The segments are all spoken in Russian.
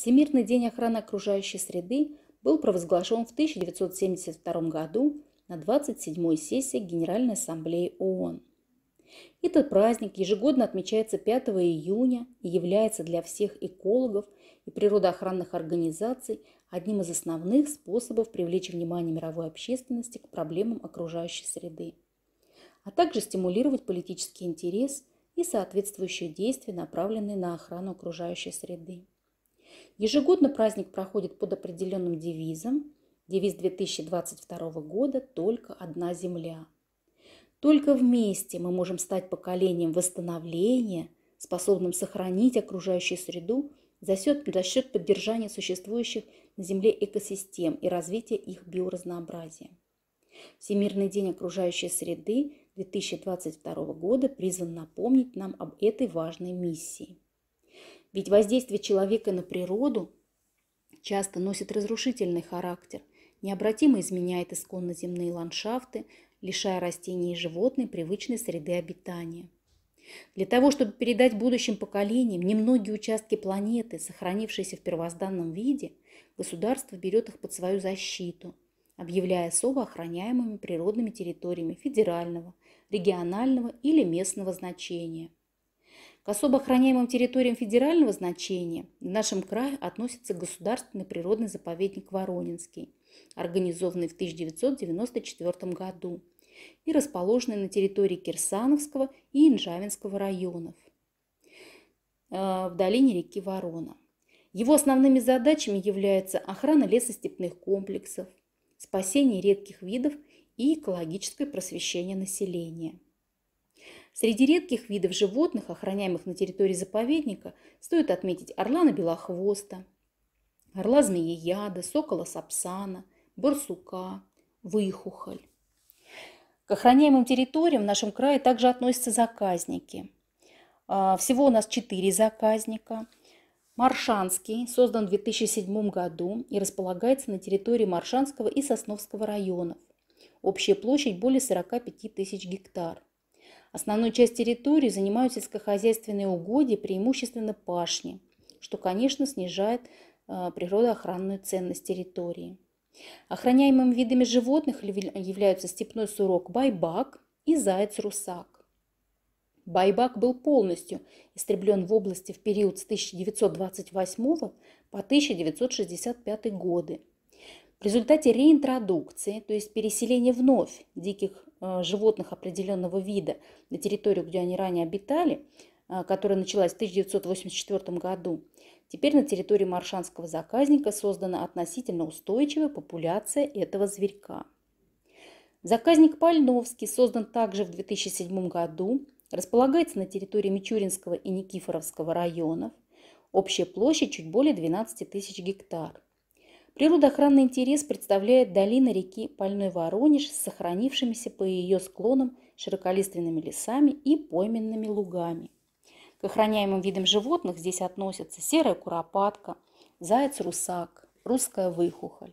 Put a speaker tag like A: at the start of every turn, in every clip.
A: Всемирный день охраны окружающей среды был провозглашен в 1972 году на 27-й сессии Генеральной Ассамблеи ООН. Этот праздник ежегодно отмечается 5 июня и является для всех экологов и природоохранных организаций одним из основных способов привлечь внимание мировой общественности к проблемам окружающей среды, а также стимулировать политический интерес и соответствующие действия, направленные на охрану окружающей среды. Ежегодно праздник проходит под определенным девизом. Девиз 2022 года «Только одна земля». Только вместе мы можем стать поколением восстановления, способным сохранить окружающую среду за счет, за счет поддержания существующих на Земле экосистем и развития их биоразнообразия. Всемирный день окружающей среды 2022 года призван напомнить нам об этой важной миссии. Ведь воздействие человека на природу часто носит разрушительный характер, необратимо изменяет исконно земные ландшафты, лишая растений и животных привычной среды обитания. Для того, чтобы передать будущим поколениям немногие участки планеты, сохранившиеся в первозданном виде, государство берет их под свою защиту, объявляя особо охраняемыми природными территориями федерального, регионального или местного значения – к особо охраняемым территориям федерального значения в нашем крае относится государственный природный заповедник Воронинский, организованный в 1994 году и расположенный на территории Кирсановского и Инжавинского районов э, в долине реки Ворона. Его основными задачами являются охрана лесостепных комплексов, спасение редких видов и экологическое просвещение населения. Среди редких видов животных, охраняемых на территории заповедника, стоит отметить орлана белохвоста, орла змееяда, сокола сапсана, барсука, выхухоль. К охраняемым территориям в нашем крае также относятся заказники. А, всего у нас четыре заказника. Маршанский создан в 2007 году и располагается на территории Маршанского и Сосновского районов. Общая площадь более 45 тысяч гектар. Основную часть территории занимают сельскохозяйственные угодья, преимущественно пашни, что, конечно, снижает а, природоохранную ценность территории. Охраняемыми видами животных являются степной сурок байбак и заяц-русак. Байбак был полностью истреблен в области в период с 1928 по 1965 годы. В результате реинтродукции, то есть переселения вновь диких Э, животных определенного вида на территорию, где они ранее обитали, э, которая началась в 1984 году, теперь на территории маршанского заказника создана относительно устойчивая популяция этого зверька. Заказник Пальновский создан также в 2007 году, располагается на территории Мичуринского и Никифоровского районов. Общая площадь чуть более 12 тысяч гектар. Природоохранный интерес представляет долина реки Польной Воронеж с сохранившимися по ее склонам широколиственными лесами и пойменными лугами. К охраняемым видам животных здесь относятся серая куропатка, заяц-русак, русская выхухоль.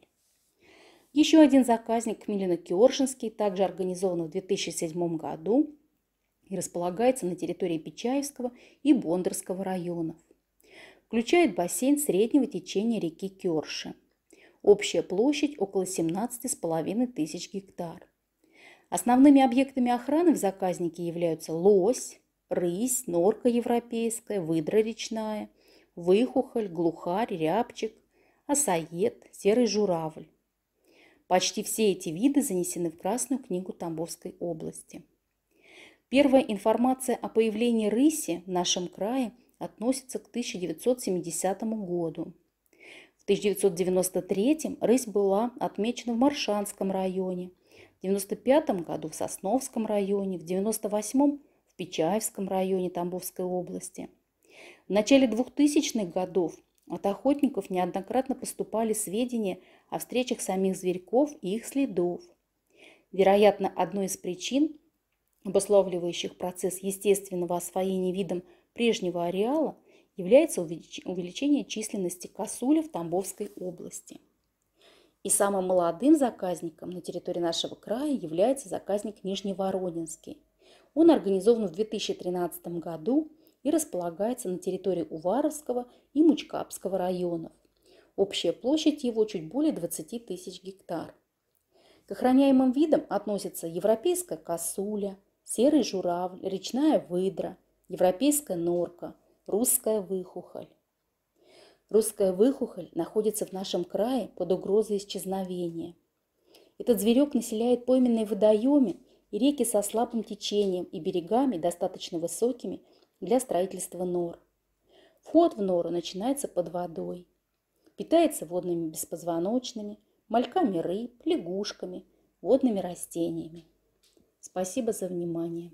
A: Еще один заказник Милино-Киоршинский также организован в 2007 году и располагается на территории Печаевского и Бондарского районов. Включает бассейн среднего течения реки Керши – Общая площадь около 17,5 тысяч гектар. Основными объектами охраны в заказнике являются лось, рысь, норка европейская, выдра речная, выхухоль, глухарь, рябчик, осоед, серый журавль. Почти все эти виды занесены в Красную книгу Тамбовской области. Первая информация о появлении рыси в нашем крае относится к 1970 году. 1993 рысь была отмечена в Маршанском районе, в 1995 году в Сосновском районе, в 1998 в Печаевском районе Тамбовской области. В начале 2000-х годов от охотников неоднократно поступали сведения о встречах самих зверьков и их следов. Вероятно, одной из причин, обусловливающих процесс естественного освоения видом прежнего ареала – является увеличение численности косули в Тамбовской области. И самым молодым заказником на территории нашего края является заказник Нижневоронинский. Он организован в 2013 году и располагается на территории Уваровского и Мучкапского районов. Общая площадь его чуть более 20 тысяч гектар. К охраняемым видам относятся европейская косуля, серый журавль, речная выдра, европейская норка – русская выхухоль. Русская выхухоль находится в нашем крае под угрозой исчезновения. Этот зверек населяет пойменные водоемы и реки со слабым течением и берегами, достаточно высокими для строительства нор. Вход в нору начинается под водой. Питается водными беспозвоночными, мальками рыб, лягушками, водными растениями. Спасибо за внимание.